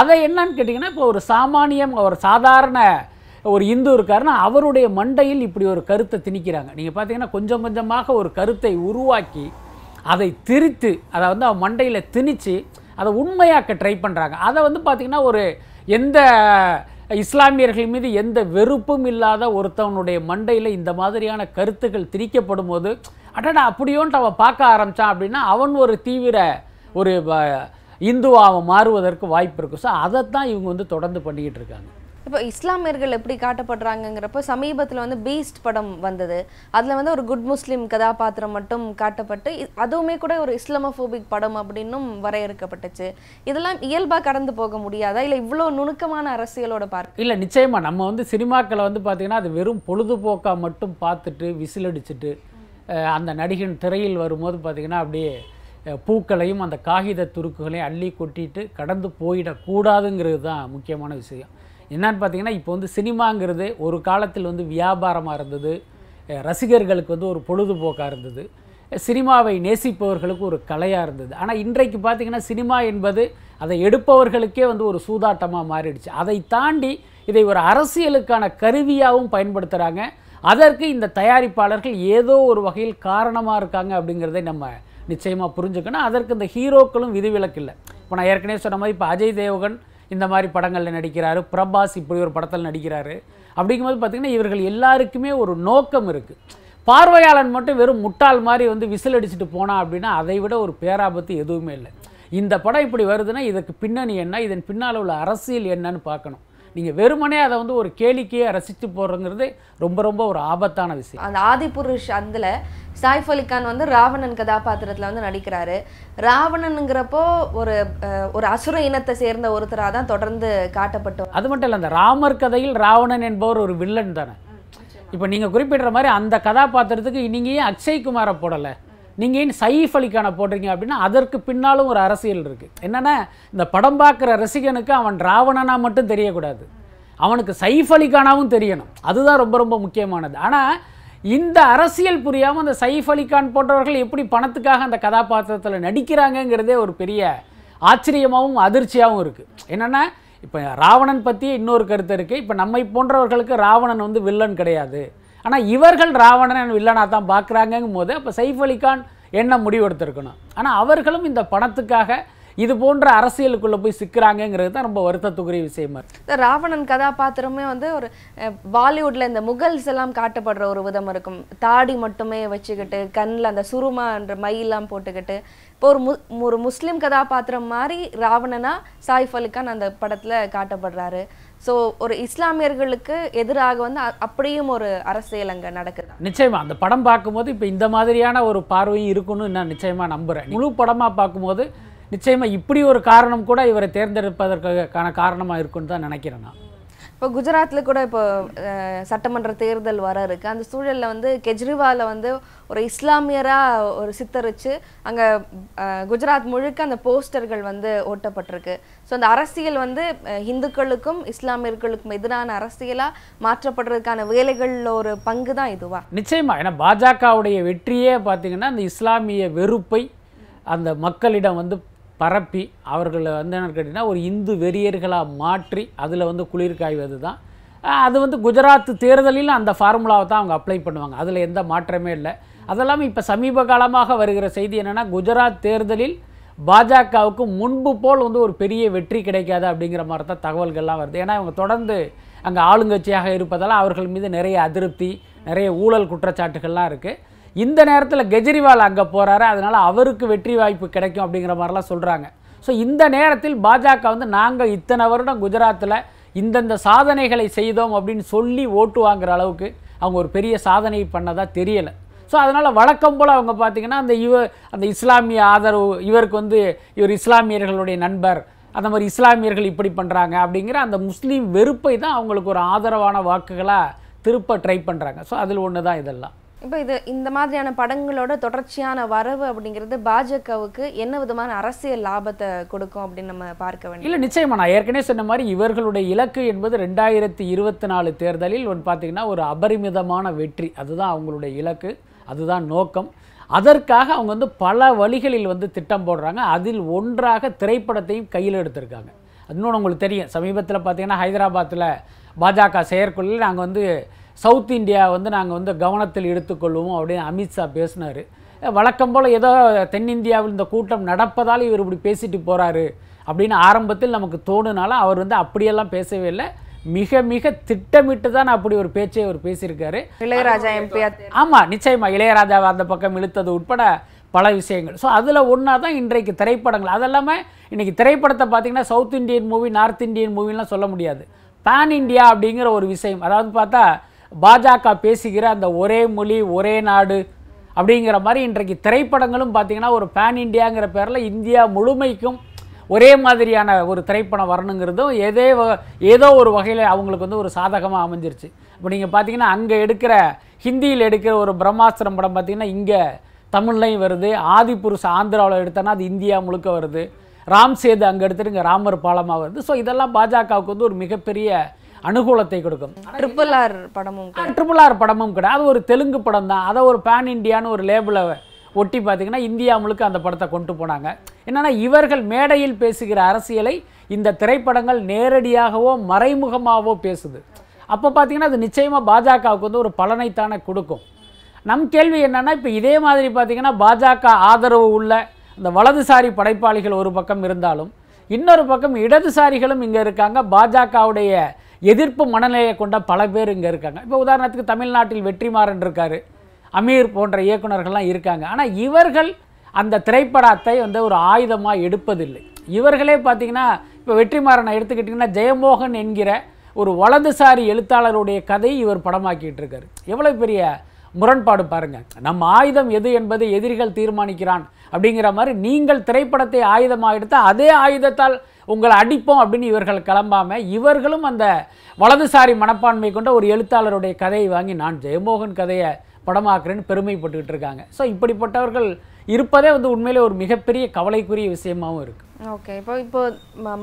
அதை என்னன்னு கேட்டிங்கன்னா இப்போ ஒரு சாமானியம் ஒரு சாதாரண ஒரு இந்து இருக்காருன்னா அவருடைய மண்டையில் இப்படி ஒரு கருத்தை திணிக்கிறாங்க நீங்கள் பார்த்தீங்கன்னா கொஞ்சம் கொஞ்சமாக ஒரு கருத்தை உருவாக்கி அதை திரித்து அதை வந்து அவன் மண்டையில் திணித்து அதை உண்மையாக்க ட்ரை பண்ணுறாங்க அதை வந்து பார்த்திங்கன்னா ஒரு எந்த இஸ்லாமியர்கள் மீது எந்த வெறுப்பும் இல்லாத ஒருத்தவனுடைய மண்டையில் இந்த மாதிரியான கருத்துக்கள் திரிக்கப்படும் போது அடடா அப்படியோன்ட்டு அவன் பார்க்க ஆரம்பித்தான் அப்படின்னா அவன் ஒரு தீவிர ஒரு இந்துவாக மாறுவதற்கு வாய்ப்பு இருக்கும் ஸோ அதைத்தான் இவங்க வந்து தொடர்ந்து பண்ணிக்கிட்டு இருக்காங்க இப்போ இஸ்லாமியர்கள் எப்படி காட்டப்படுறாங்கிறப்ப சமீபத்தில் வந்து பீஸ்ட் படம் வந்தது அதில் வந்து ஒரு குட் முஸ்லீம் கதாபாத்திரம் மட்டும் காட்டப்பட்டு அதுவுமே கூட ஒரு இஸ்லாமோபிக் படம் அப்படின்னும் வரையறுக்கப்பட்டுச்சு இதெல்லாம் இயல்பாக கடந்து போக முடியாதா இல்லை இவ்வளோ நுணுக்கமான அரசியலோட பார்க்க இல்லை நிச்சயமாக நம்ம வந்து சினிமாக்களை வந்து பார்த்திங்கன்னா அது வெறும் பொழுதுபோக்காக மட்டும் பார்த்துட்டு விசிலடிச்சுட்டு அந்த நடிகன் திரையில் வரும்போது பார்த்திங்கன்னா அப்படியே பூக்களையும் அந்த காகித துருக்குகளையும் அள்ளி கொட்டிட்டு கடந்து போயிடக்கூடாதுங்கிறது தான் முக்கியமான விஷயம் என்னன்னு பார்த்தீங்கன்னா இப்போ வந்து சினிமாங்கிறது ஒரு காலத்தில் வந்து வியாபாரமாக இருந்தது ரசிகர்களுக்கு வந்து ஒரு பொழுதுபோக்காக இருந்தது சினிமாவை நேசிப்பவர்களுக்கு ஒரு கலையாக இருந்தது ஆனால் இன்றைக்கு பார்த்திங்கன்னா சினிமா என்பது அதை எடுப்பவர்களுக்கே வந்து ஒரு சூதாட்டமாக மாறிடுச்சு அதை தாண்டி இதை ஒரு அரசியலுக்கான கருவியாகவும் பயன்படுத்துகிறாங்க அதற்கு இந்த தயாரிப்பாளர்கள் ஏதோ ஒரு வகையில் காரணமாக இருக்காங்க அப்படிங்கிறத நம்ம நிச்சயமாக புரிஞ்சுக்கணும் அதற்கு இந்த ஹீரோக்களும் விதிவிலக்கு இல்லை இப்போ நான் ஏற்கனவே சொன்ன மாதிரி இப்போ அஜய் தேவகன் இந்த மாதிரி படங்களில் நடிக்கிறாரு பிரபாஸ் இப்படி ஒரு படத்தில் நடிக்கிறாரு அப்படிங்கும்போது பார்த்திங்கன்னா இவர்கள் எல்லாருக்குமே ஒரு நோக்கம் இருக்குது பார்வையாளன் மட்டும் வெறும் முட்டாள் மாதிரி வந்து விசில் அடிச்சுட்டு போனா அப்படின்னா அதை விட ஒரு பேராபத்து எதுவுமே இல்லை இந்த படம் இப்படி வருதுன்னா இதற்கு பின்னணி என்ன இதன் பின்னால் உள்ள அரசியல் என்னன்னு பார்க்கணும் நீங்கள் வெறுமனே அதை வந்து ஒரு கேளிக்கையை ரசித்து போடுறங்கிறது ரொம்ப ரொம்ப ஒரு ஆபத்தான விஷயம் அந்த ஆதிபுருஷ் அதில் சாய்ஃப் அலிகான் வந்து ராவணன் கதாபாத்திரத்தில் வந்து நடிக்கிறாரு ராவணனுங்கிறப்போ ஒரு ஒரு அசுர இனத்தை சேர்ந்த ஒருத்தராக தான் தொடர்ந்து காட்டப்பட்டோம் அது மட்டும் இல்லை அந்த ராமர் கதையில் ராவணன் என்பவர் ஒரு வில்லன் தானே இப்போ நீங்கள் குறிப்பிடுற மாதிரி அந்த கதாபாத்திரத்துக்கு நீங்கள் அக்ஷய் குமாரை போடலை நீங்கள் ஏன் சைஃப் அலிக்கான போடுறீங்க அப்படின்னா அதற்கு பின்னாலும் ஒரு அரசியல் இருக்குது என்னென்னா இந்த படம் பார்க்குற ரசிகனுக்கு அவன் ராவணனாக மட்டும் தெரியக்கூடாது அவனுக்கு சைஃப் அலிகானாவும் தெரியணும் அதுதான் ரொம்ப ரொம்ப முக்கியமானது ஆனால் இந்த அரசியல் புரியாமல் அந்த சைஃப் அலிகான் போன்றவர்கள் எப்படி பணத்துக்காக அந்த கதாபாத்திரத்தில் நடிக்கிறாங்கங்கிறதே ஒரு பெரிய ஆச்சரியமாகவும் அதிர்ச்சியாகவும் இருக்குது என்னென்னா இப்போ ராவணன் பற்றி இன்னொரு கருத்து இருக்குது இப்போ நம்மை போன்றவர்களுக்கு ராவணன் வந்து வில்லன் கிடையாது ஆனால் இவர்கள் ராவணன் வில்லனாக தான் பார்க்குறாங்கங்கும் போது அப்போ சைஃப் அலிகான் என்ன முடிவெடுத்திருக்கணும் ஆனால் அவர்களும் இந்த பணத்துக்காக இது போன்ற அரசியலுக்குள்ளே போய் சிக்கிறாங்கங்கிறது தான் ரொம்ப வருத்தத்துக்குரிய விஷயமா இருக்கு ராவணன் கதாபாத்திரமே வந்து ஒரு பாலிவுட்டில் இந்த முகல்ஸ் எல்லாம் காட்டப்படுற ஒரு விதம் இருக்கும் தாடி மட்டுமே வச்சுக்கிட்டு கண்ணில் அந்த சுருமா என்ற மயிலாம் போட்டுக்கிட்டு இப்போ ஒரு மு ஒரு முஸ்லீம் கதாபாத்திரம் மாதிரி ராவணனா சாயிஃப் அலிகான் அந்த படத்தில் காட்டப்படுறாரு ஸோ ஒரு இஸ்லாமியர்களுக்கு எதிராக வந்து அப்படியும் ஒரு அரசியல் அங்கே நடக்குது நிச்சயமா அந்த படம் பார்க்கும்போது இப்போ இந்த மாதிரியான ஒரு பார்வையும் இருக்குன்னு நான் நிச்சயமாக நம்புகிறேன் முழு படமாக பார்க்கும்போது நிச்சயமாக இப்படி ஒரு காரணம் கூட இவரை தேர்ந்தெடுப்பதற்கான காரணமாக இருக்குன்னு தான் நினைக்கிறேன் நான் இப்போ குஜராத்தில் கூட இப்போ சட்டமன்ற தேர்தல் வர இருக்குது அந்த சூழலில் வந்து கெஜ்ரிவாலை வந்து ஒரு இஸ்லாமியராக ஒரு சித்தரித்து அங்கே குஜராத் முழுக்க அந்த போஸ்டர்கள் வந்து ஓட்டப்பட்டிருக்கு ஸோ அந்த அரசியல் வந்து இந்துக்களுக்கும் இஸ்லாமியர்களுக்கும் எதிரான அரசியலாக மாற்றப்படுறதுக்கான வேலைகளில் ஒரு பங்கு தான் இதுவா நிச்சயமாக ஏன்னா பாஜகவுடைய வெற்றியே பார்த்திங்கன்னா அந்த இஸ்லாமிய வெறுப்பை அந்த மக்களிடம் வந்து பரப்பி அவர்களை வந்து என்னென்னு கேட்டிங்கன்னா ஒரு இந்து வெறியர்களாக மாற்றி அதில் வந்து குளிர் காய்வது தான் அது வந்து குஜராத் தேர்தலில் அந்த ஃபார்முலாவை தான் அவங்க அப்ளை பண்ணுவாங்க அதில் எந்த மாற்றமே இல்லை அதெல்லாம் இப்போ சமீப காலமாக வருகிற செய்தி என்னென்னா குஜராத் தேர்தலில் பாஜகவுக்கு முன்பு போல் வந்து ஒரு பெரிய வெற்றி கிடைக்காது அப்படிங்கிற மாதிரி தான் தகவல்கள்லாம் வருது ஏன்னா இவங்க தொடர்ந்து அங்கே ஆளுங்கட்சியாக இருப்பதால் அவர்கள் மீது நிறைய அதிருப்தி நிறைய ஊழல் குற்றச்சாட்டுகள்லாம் இருக்குது இந்த நேரத்தில் கெஜ்ரிவால் அங்கே போகிறாரு அதனால் அவருக்கு வெற்றி வாய்ப்பு கிடைக்கும் அப்படிங்கிற மாதிரிலாம் சொல்கிறாங்க ஸோ இந்த நேரத்தில் பாஜக வந்து நாங்கள் இத்தனை வருடம் குஜராத்தில் இந்தந்த சாதனைகளை செய்தோம் அப்படின்னு சொல்லி ஓட்டு வாங்குற அளவுக்கு அவங்க ஒரு பெரிய சாதனை பண்ணதாக தெரியலை ஸோ அதனால் வழக்கம் போல் அவங்க பார்த்திங்கன்னா அந்த இவ அந்த இஸ்லாமிய ஆதரவு இவருக்கு வந்து இவர் இஸ்லாமியர்களுடைய நண்பர் அந்த மாதிரி இஸ்லாமியர்கள் இப்படி பண்ணுறாங்க அப்படிங்கிற அந்த முஸ்லீம் வெறுப்பை தான் அவங்களுக்கு ஒரு ஆதரவான வாக்குகளாக திருப்ப ட்ரை பண்ணுறாங்க ஸோ அதில் ஒன்று தான் இதெல்லாம் இப்போ இது இந்த மாதிரியான படங்களோட தொடர்ச்சியான வரவு அப்படிங்கிறது பாஜகவுக்கு என்ன விதமான அரசியல் லாபத்தை கொடுக்கும் அப்படின்னு நம்ம பார்க்க வேண்டும் இல்லை நிச்சயமா நான் ஏற்கனவே சொன்ன மாதிரி இவர்களுடைய இலக்கு என்பது ரெண்டாயிரத்தி இருபத்தி நாலு தேர்தலில் ஒன்று பார்த்தீங்கன்னா ஒரு அபரிமிதமான வெற்றி அதுதான் அவங்களுடைய இலக்கு அதுதான் நோக்கம் அதற்காக அவங்க வந்து பல வழிகளில் வந்து திட்டம் போடுறாங்க அதில் ஒன்றாக திரைப்படத்தையும் கையில் எடுத்திருக்காங்க இன்னொன்று உங்களுக்கு தெரியும் சமீபத்தில் பார்த்தீங்கன்னா ஹைதராபாத்தில் பாஜக செயற்குழுவில் நாங்கள் வந்து சவுத் இந்தியா வந்து நாங்கள் வந்து கவனத்தில் எடுத்துக்கொள்வோம் அப்படின்னு அமித்ஷா பேசினார் வழக்கம் போல் ஏதோ தென்னிந்தியாவில் இந்த கூட்டம் நடப்பதால் இவர் இப்படி பேசிட்டு போகிறாரு அப்படின்னு ஆரம்பத்தில் நமக்கு தோணுனாலும் அவர் வந்து அப்படியெல்லாம் பேசவே இல்லை மிக மிக திட்டமிட்டு தான் அப்படி ஒரு பேச்சை அவர் பேசியிருக்காரு இளையராஜா எம்பி ஆமாம் நிச்சயமாக இளையராஜா அந்த பக்கம் இழுத்தது உட்பட பல விஷயங்கள் ஸோ அதில் ஒன்றா தான் இன்றைக்கு திரைப்படங்கள் அதெல்லாமே இன்றைக்கி திரைப்படத்தை பார்த்தீங்கன்னா south Indian movie north Indian மூவிலாம் சொல்ல முடியாது பேன் இண்டியா அப்படிங்கிற ஒரு விஷயம் அதாவது பார்த்தா பாஜக பேசுகிற அந்த ஒரே மொழி ஒரே நாடு அப்படிங்கிற மாதிரி இன்றைக்கு திரைப்படங்களும் பார்த்திங்கன்னா ஒரு பேன் இண்டியாங்கிற பேரில் இந்தியா முழுமைக்கும் ஒரே மாதிரியான ஒரு திரைப்படம் வரணுங்கிறதும் ஏதே ஏதோ ஒரு வகையில் அவங்களுக்கு வந்து ஒரு சாதகமாக அமைஞ்சிருச்சு இப்போ நீங்கள் பார்த்தீங்கன்னா அங்கே எடுக்கிற ஹிந்தியில் எடுக்கிற ஒரு பிரம்மாஸ்திரம் படம் பார்த்திங்கன்னா இங்கே தமிழ்லையும் வருது ஆதிபுருஷ ஆந்திராவில் எடுத்தோன்னா அது இந்தியா முழுக்க வருது ராம் சேது அங்கே எடுத்துட்டு இங்கே ராமர் பாலமாக வருது ஸோ இதெல்லாம் பாஜகவுக்கு வந்து ஒரு மிகப்பெரிய அனுகூலத்தை கொடுக்கும் ட்ரிபிள் ஆர் படமும் ட்ரிபிள் ஆர் படமும் கிடையாது அது ஒரு தெலுங்கு படம் தான் அதை ஒரு பேன் இண்டியான்னு ஒரு லேபிளை ஒட்டி பார்த்தீங்கன்னா இந்தியா முழுக்க அந்த படத்தை கொண்டு போனாங்க என்னென்னா இவர்கள் மேடையில் பேசுகிற அரசியலை இந்த திரைப்படங்கள் நேரடியாகவோ மறைமுகமாகவோ பேசுது அப்போ பார்த்தீங்கன்னா அது நிச்சயமாக பாஜகவுக்கு வந்து ஒரு பலனைத்தானே கொடுக்கும் நம் கேள்வி என்னென்னா இப்போ இதே மாதிரி பார்த்திங்கன்னா பாஜக ஆதரவு உள்ள இந்த வலதுசாரி படைப்பாளிகள் ஒரு பக்கம் இருந்தாலும் இன்னொரு பக்கம் இடதுசாரிகளும் இங்கே இருக்காங்க பாஜகவுடைய எதிர்ப்பு மனநிலையை கொண்ட பல பேர் இங்கே இருக்காங்க இப்போ உதாரணத்துக்கு தமிழ்நாட்டில் வெற்றிமாறன் இருக்கார் அமீர் போன்ற இயக்குநர்கள்லாம் இருக்காங்க ஆனால் இவர்கள் அந்த திரைப்படத்தை வந்து ஒரு ஆயுதமாக எடுப்பதில்லை இவர்களே பார்த்திங்கன்னா இப்போ வெற்றிமாறனை எடுத்துக்கிட்டிங்கன்னா ஜெயமோகன் என்கிற ஒரு வலதுசாரி எழுத்தாளருடைய கதையை இவர் படமாக்கிட்டு இருக்காரு எவ்வளோ பெரிய முரண்பாடு பாருங்கள் நம்ம ஆயுதம் எது என்பதை எதிரிகள் தீர்மானிக்கிறான் அப்படிங்கிற மாதிரி நீங்கள் திரைப்படத்தை ஆயுதமாக எடுத்தால் அதே ஆயுதத்தால் உங்களை அடிப்போம் அப்படின்னு இவர்கள் கிளம்பாமல் இவர்களும் அந்த வலதுசாரி மனப்பான்மை கொண்ட ஒரு எழுத்தாளருடைய கதையை வாங்கி நான் ஜெயமோகன் கதையை படமாக்குறேன்னு பெருமைப்பட்டுக்கிட்டு இருக்காங்க ஸோ இப்படிப்பட்டவர்கள் இருப்பதே வந்து உண்மையிலே ஒரு மிகப்பெரிய கவலைக்குரிய விஷயமாகவும் இருக்குது ஓகே இப்போ இப்போ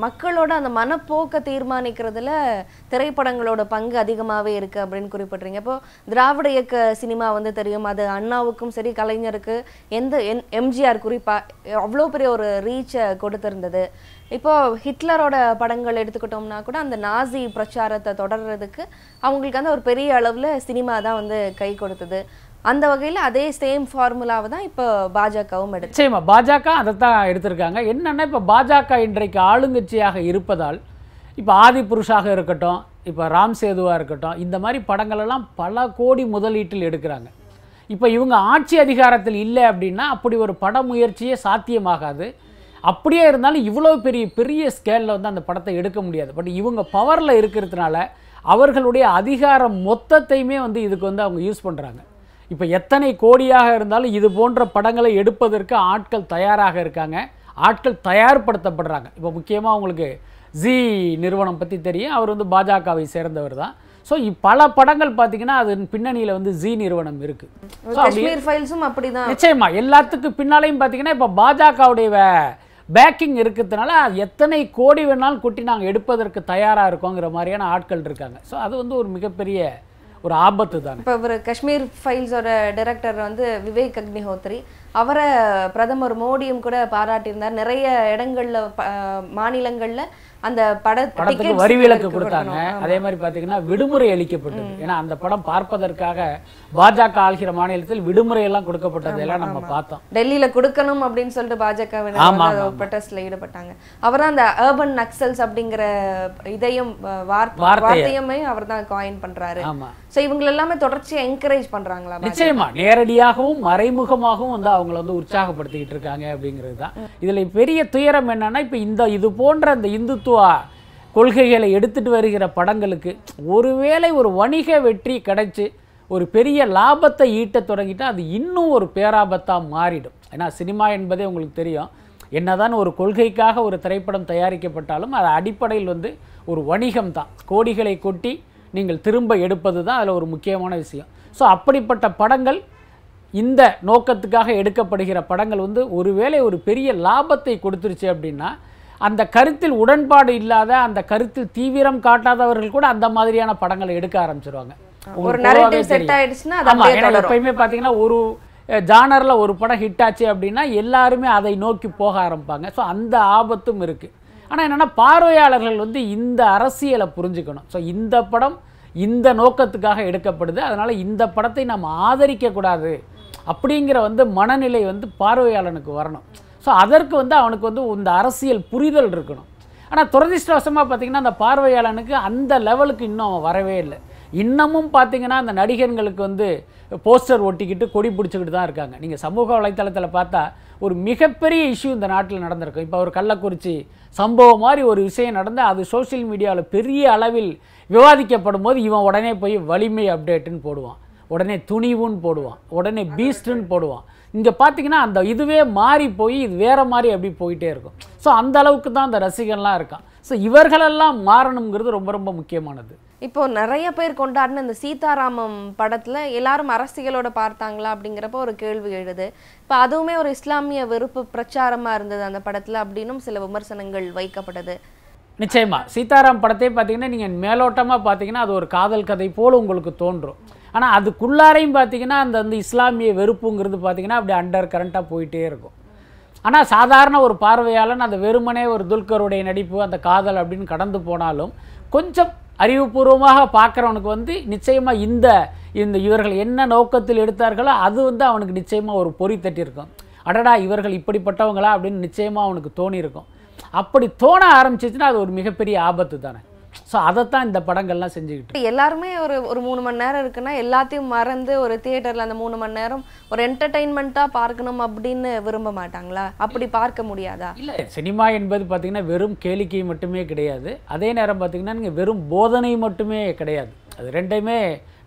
மக்களோட அந்த மனப்போக்கை தீர்மானிக்கிறதுல திரைப்படங்களோட பங்கு அதிகமாகவே இருக்குது அப்படின்னு குறிப்பிட்றீங்க இப்போ திராவிட இயக்க சினிமா வந்து தெரியும் அது அண்ணாவுக்கும் சரி கலைஞருக்கு எந்த என் எம்ஜிஆர் குறிப்பாக அவ்வளோ பெரிய ஒரு ரீச்சை கொடுத்துருந்தது இப்போ ஹிட்லரோட படங்கள் எடுத்துக்கிட்டோம்னா கூட அந்த நாசி பிரச்சாரத்தை தொடர்றதுக்கு அவங்களுக்கு வந்து ஒரு பெரிய அளவில் சினிமா தான் வந்து கை கொடுத்தது அந்த வகையில் அதே சேம் ஃபார்முலாவை தான் இப்போ பாஜகவும் எடுத்து சரிம்மா பாஜக அதை தான் எடுத்திருக்காங்க என்னென்னா இப்போ பாஜக இன்றைக்கு ஆளுங்கட்சியாக இருப்பதால் இப்போ ஆதிபுருஷாக இருக்கட்டும் இப்போ ராம் சேதுவாக இருக்கட்டும் இந்த மாதிரி படங்களெல்லாம் பல கோடி முதலீட்டில் எடுக்கிறாங்க இப்போ இவங்க ஆட்சி அதிகாரத்தில் இல்லை அப்படின்னா அப்படி ஒரு பட முயற்சியே சாத்தியமாகாது அப்படியே இருந்தாலும் இவ்வளோ பெரிய பெரிய ஸ்கேலில் வந்து அந்த படத்தை எடுக்க முடியாது பட் இவங்க பவரில் இருக்கிறதுனால அவர்களுடைய அதிகாரம் மொத்தத்தையுமே வந்து இதுக்கு வந்து அவங்க யூஸ் பண்ணுறாங்க இப்போ எத்தனை கோடியாக இருந்தாலும் இது போன்ற படங்களை எடுப்பதற்கு ஆட்கள் தயாராக இருக்காங்க ஆட்கள் தயார்படுத்தப்படுறாங்க இப்போ முக்கியமாக அவங்களுக்கு ஜி நிறுவனம் பற்றி தெரியும் அவர் வந்து பாஜகவை சேர்ந்தவர் தான் ஸோ பல படங்கள் பார்த்தீங்கன்னா அதன் பின்னணியில் வந்து ஜி நிறுவனம் இருக்குது ஃபைல்ஸும் எல்லாத்துக்கும் பின்னாலேயும் பின்னாலையும் பார்த்தீங்கன்னா இப்போ பாஜகவுடைய பேக்கிங் இருக்கிறதுனால எத்தனை கோடி வேணாலும் குட்டி நாங்கள் எடுப்பதற்கு தயாராக இருக்கோங்கிற மாதிரியான ஆட்கள் இருக்காங்க ஸோ அது வந்து ஒரு மிகப்பெரிய ஒரு ஆபத்து தான் இப்போ இவர் காஷ்மீர் ஃபைல்ஸோட டைரக்டர் வந்து விவேக் அக்னிஹோத்ரி அவரை பிரதமர் மோடியும் கூட பாராட்டியிருந்தார் நிறைய இடங்களில் மாநிலங்களில் அந்த பட படத்துக்கு வரி விலக்கு கொடுத்தாங்க அதே மாதிரி பார்த்தீங்கன்னா விடுமுறை அளிக்கப்பட்டது ஏன்னா அந்த படம் பார்ப்பதற்காக பாஜக ஆள்கிற மாநிலத்தில் விடுமுறை எல்லாம் கொடுக்கப்பட்டது எல்லாம் நம்ம பார்த்தோம் டெல்லியில கொடுக்கணும் அப்படின்னு சொல்லிட்டு பாஜக ப்ரொட்டஸ்ட்ல ஈடுபட்டாங்க அவர் அந்த அர்பன் நக்சல்ஸ் அப்படிங்கிற இதையும் வார்த்தையுமே அவர் தான் காயின் பண்றாரு ஆமா ஸோ இவங்க எல்லாமே தொடர்ச்சியா என்கரேஜ் பண்றாங்களா நிச்சயமா நேரடியாகவும் மறைமுகமாகவும் வந்து அவங்கள வந்து உற்சாகப்படுத்திக்கிட்டு இருக்காங்க அப்படிங்கிறது தான் இதுல பெரிய துயரம் என்னன்னா இப்ப இந்த இது போன்ற இந்த இந்துத்துவ தத்துவ கொள்கைகளை எடுத்துகிட்டு வருகிற படங்களுக்கு ஒருவேளை ஒரு வணிக வெற்றி கிடச்சி ஒரு பெரிய லாபத்தை ஈட்ட தொடங்கிட்டால் அது இன்னும் ஒரு பேராபத்தாக மாறிடும் ஏன்னா சினிமா என்பதே உங்களுக்கு தெரியும் என்னதான் ஒரு கொள்கைக்காக ஒரு திரைப்படம் தயாரிக்கப்பட்டாலும் அது அடிப்படையில் வந்து ஒரு வணிகம் தான் கோடிகளை கொட்டி நீங்கள் திரும்ப எடுப்பது தான் அதில் ஒரு முக்கியமான விஷயம் ஸோ அப்படிப்பட்ட படங்கள் இந்த நோக்கத்துக்காக எடுக்கப்படுகிற படங்கள் வந்து ஒருவேளை ஒரு பெரிய லாபத்தை கொடுத்துருச்சு அப்படின்னா அந்த கருத்தில் உடன்பாடு இல்லாத அந்த கருத்தில் தீவிரம் காட்டாதவர்கள் கூட அந்த மாதிரியான படங்களை எடுக்க ஆரம்பிச்சிருவாங்க ஒரு நரேட்டிவ் செட் எப்பயுமே பாத்தீங்கன்னா ஒரு ஜானரில் ஒரு படம் ஹிட் ஆச்சு அப்படின்னா எல்லாருமே அதை நோக்கி போக ஆரம்பிப்பாங்க ஸோ அந்த ஆபத்தும் இருக்குது ஆனால் என்னென்னா பார்வையாளர்கள் வந்து இந்த அரசியலை புரிஞ்சுக்கணும் ஸோ இந்த படம் இந்த நோக்கத்துக்காக எடுக்கப்படுது அதனால் இந்த படத்தை நாம் ஆதரிக்கக்கூடாது அப்படிங்கிற வந்து மனநிலை வந்து பார்வையாளனுக்கு வரணும் ஸோ அதற்கு வந்து அவனுக்கு வந்து இந்த அரசியல் புரிதல் இருக்கணும் ஆனால் துரதிருஷ்டவசமாக பார்த்திங்கன்னா அந்த பார்வையாளனுக்கு அந்த லெவலுக்கு இன்னும் அவன் வரவே இல்லை இன்னமும் பார்த்திங்கன்னா அந்த நடிகர்களுக்கு வந்து போஸ்டர் ஒட்டிக்கிட்டு கொடி பிடிச்சிக்கிட்டு தான் இருக்காங்க நீங்கள் சமூக வலைத்தளத்தில் பார்த்தா ஒரு மிகப்பெரிய இஷ்யூ இந்த நாட்டில் நடந்திருக்கும் இப்போ ஒரு கள்ளக்குறிச்சி சம்பவம் மாதிரி ஒரு விஷயம் நடந்து அது சோசியல் மீடியாவில் பெரிய அளவில் விவாதிக்கப்படும் போது இவன் உடனே போய் வலிமை அப்டேட்டுன்னு போடுவான் உடனே துணிவுன்னு போடுவான் உடனே பீஸ்ட்டுன்னு போடுவான் இங்கே பார்த்தீங்கன்னா அந்த இதுவே மாறி போய் இது வேறு மாதிரி அப்படி போயிட்டே இருக்கும் ஸோ அந்த அளவுக்கு தான் அந்த ரசிகன்லாம் இருக்கான் ஸோ இவர்களெல்லாம் மாறணுங்கிறது ரொம்ப ரொம்ப முக்கியமானது இப்போ நிறைய பேர் கொண்டாடின இந்த சீதாராமம் படத்தில் எல்லாரும் அரசியலோட பார்த்தாங்களா அப்படிங்கிறப்ப ஒரு கேள்வி எழுது இப்போ அதுவுமே ஒரு இஸ்லாமிய வெறுப்பு பிரச்சாரமாக இருந்தது அந்த படத்தில் அப்படின்னும் சில விமர்சனங்கள் வைக்கப்பட்டது நிச்சயமாக சீதாராம் படத்தையே பார்த்தீங்கன்னா நீங்கள் மேலோட்டமாக பார்த்தீங்கன்னா அது ஒரு காதல் கதை போல் உங்களுக்கு தோன்றும் ஆனால் அதுக்குள்ளாரையும் பார்த்திங்கன்னா அந்த அந்த இஸ்லாமிய வெறுப்புங்கிறது பார்த்திங்கன்னா அப்படி அண்டர் கரண்ட்டாக போயிட்டே இருக்கும் ஆனால் சாதாரண ஒரு பார்வையாளன் அந்த வெறுமனே ஒரு துல்கருடைய நடிப்பு அந்த காதல் அப்படின்னு கடந்து போனாலும் கொஞ்சம் அறிவுபூர்வமாக பார்க்குறவனுக்கு வந்து நிச்சயமாக இந்த இந்த இவர்கள் என்ன நோக்கத்தில் எடுத்தார்களோ அது வந்து அவனுக்கு நிச்சயமாக ஒரு பொறி தட்டியிருக்கும் அடடா இவர்கள் இப்படிப்பட்டவங்களா அப்படின்னு நிச்சயமாக அவனுக்கு தோணியிருக்கும் அப்படி தோண ஆரம்பிச்சிச்சுன்னா அது ஒரு மிகப்பெரிய ஆபத்து தானே ஸோ அதைத்தான் இந்த படங்கள்லாம் செஞ்சுக்கிட்டு எல்லாருமே ஒரு ஒரு மூணு மணி நேரம் இருக்குன்னா எல்லாத்தையும் மறந்து ஒரு தியேட்டரில் அந்த மூணு மணி நேரம் ஒரு என்டர்டெயின்மெண்ட்டாக பார்க்கணும் அப்படின்னு விரும்ப மாட்டாங்களா அப்படி பார்க்க முடியாதா இல்லை சினிமா என்பது பார்த்தீங்கன்னா வெறும் கேளிக்கை மட்டுமே கிடையாது அதே நேரம் பார்த்தீங்கன்னா நீங்கள் வெறும் போதனை மட்டுமே கிடையாது அது ரெண்டையுமே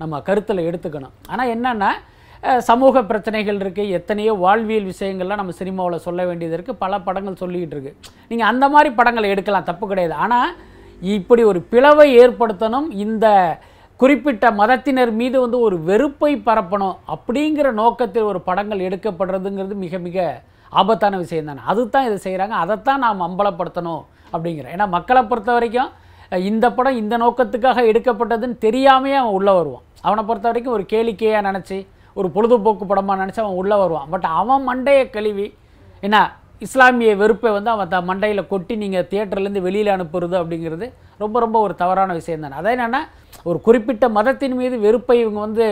நம்ம கருத்தில் எடுத்துக்கணும் ஆனால் என்னென்னா சமூக பிரச்சனைகள் இருக்குது எத்தனையோ வாழ்வியல் விஷயங்கள்லாம் நம்ம சினிமாவில் சொல்ல வேண்டியது இருக்குது பல படங்கள் சொல்லிக்கிட்டு இருக்குது நீங்கள் அந்த மாதிரி படங்களை எடுக்கலாம் தப்பு கிடையாது ஆனால் இப்படி ஒரு பிளவை ஏற்படுத்தணும் இந்த குறிப்பிட்ட மதத்தினர் மீது வந்து ஒரு வெறுப்பை பரப்பணும் அப்படிங்கிற நோக்கத்தில் ஒரு படங்கள் எடுக்கப்படுறதுங்கிறது மிக மிக ஆபத்தான விஷயம் தானே அது தான் இதை செய்கிறாங்க அதைத்தான் நாம் அம்பலப்படுத்தணும் அப்படிங்கிற ஏன்னா மக்களை பொறுத்த வரைக்கும் இந்த படம் இந்த நோக்கத்துக்காக எடுக்கப்பட்டதுன்னு தெரியாமையே அவன் உள்ளே வருவான் அவனை பொறுத்த வரைக்கும் ஒரு கேளிக்கையாக நினச்சி ஒரு பொழுதுபோக்கு படமாக நினச்சி அவன் உள்ளே வருவான் பட் அவன் மண்டைய கழுவி என்ன இஸ்லாமிய வெறுப்பை வந்து அவன் த மண்டையில் கொட்டி நீங்கள் தியேட்டர்லேருந்து வெளியில் அனுப்புறது அப்படிங்கிறது ரொம்ப ரொம்ப ஒரு தவறான விஷயம் தானே அதே என்னென்னா ஒரு குறிப்பிட்ட மதத்தின் மீது வெறுப்பை இவங்க வந்து